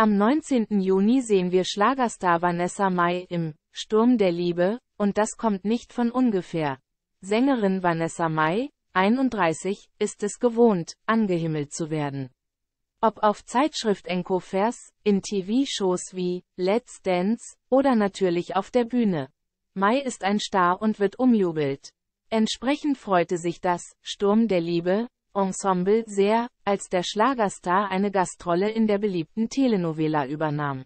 Am 19. Juni sehen wir Schlagerstar Vanessa Mai im Sturm der Liebe, und das kommt nicht von ungefähr. Sängerin Vanessa Mai, 31, ist es gewohnt, angehimmelt zu werden. Ob auf Zeitschrift Encovers, in TV-Shows wie Let's Dance oder natürlich auf der Bühne. Mai ist ein Star und wird umjubelt. Entsprechend freute sich das Sturm der Liebe Ensemble sehr, als der Schlagerstar eine Gastrolle in der beliebten Telenovela übernahm.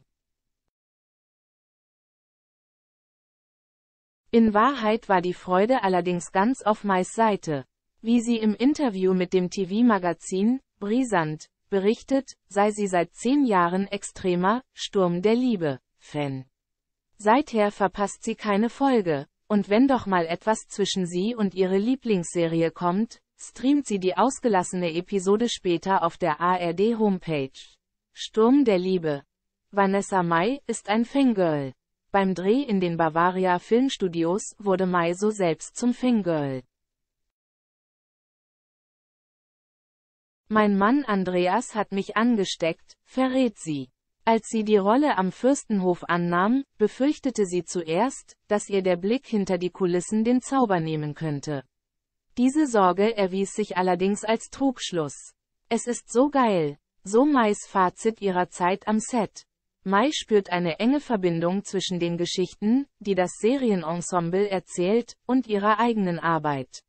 In Wahrheit war die Freude allerdings ganz auf Mais Seite. Wie sie im Interview mit dem TV-Magazin, Brisant, berichtet, sei sie seit zehn Jahren extremer Sturm der Liebe Fan. Seither verpasst sie keine Folge, und wenn doch mal etwas zwischen sie und ihre Lieblingsserie kommt, streamt sie die ausgelassene Episode später auf der ARD-Homepage. Sturm der Liebe. Vanessa Mai ist ein Fangirl. Beim Dreh in den Bavaria Filmstudios wurde Mai so selbst zum Fangirl. Mein Mann Andreas hat mich angesteckt, verrät sie. Als sie die Rolle am Fürstenhof annahm, befürchtete sie zuerst, dass ihr der Blick hinter die Kulissen den Zauber nehmen könnte. Diese Sorge erwies sich allerdings als Trugschluss. Es ist so geil. So Mais Fazit ihrer Zeit am Set. Mai spürt eine enge Verbindung zwischen den Geschichten, die das Serienensemble erzählt, und ihrer eigenen Arbeit.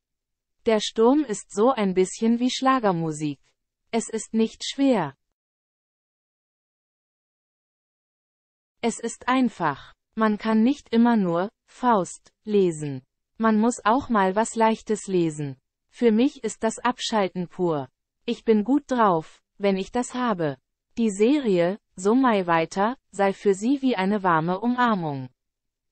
Der Sturm ist so ein bisschen wie Schlagermusik. Es ist nicht schwer. Es ist einfach. Man kann nicht immer nur Faust lesen. Man muss auch mal was Leichtes lesen. Für mich ist das Abschalten pur. Ich bin gut drauf, wenn ich das habe. Die Serie, So Mai weiter, sei für sie wie eine warme Umarmung.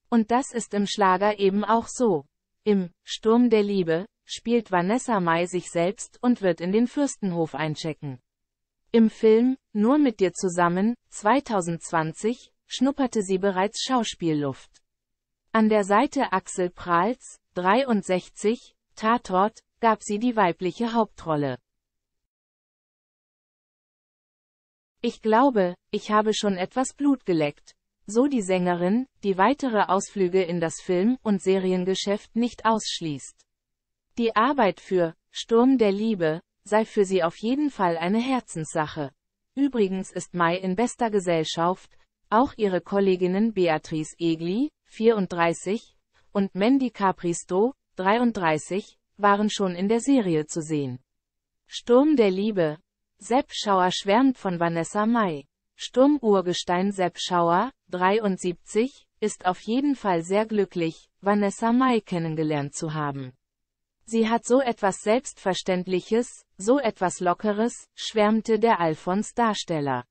Und das ist im Schlager eben auch so. Im Sturm der Liebe spielt Vanessa Mai sich selbst und wird in den Fürstenhof einchecken. Im Film Nur mit dir zusammen 2020 schnupperte sie bereits Schauspielluft. An der Seite Axel Prahls, 63, Tatort, gab sie die weibliche Hauptrolle. Ich glaube, ich habe schon etwas Blut geleckt. So die Sängerin, die weitere Ausflüge in das Film- und Seriengeschäft nicht ausschließt. Die Arbeit für Sturm der Liebe sei für sie auf jeden Fall eine Herzenssache. Übrigens ist Mai in bester Gesellschaft, auch ihre Kolleginnen Beatrice Egli, 34, und Mandy Capristo, 33, waren schon in der Serie zu sehen. Sturm der Liebe. Sepp Schauer schwärmt von Vanessa Mai. Sturm-Urgestein Sepp Schauer, 73, ist auf jeden Fall sehr glücklich, Vanessa Mai kennengelernt zu haben. Sie hat so etwas Selbstverständliches, so etwas Lockeres, schwärmte der Alfons Darsteller.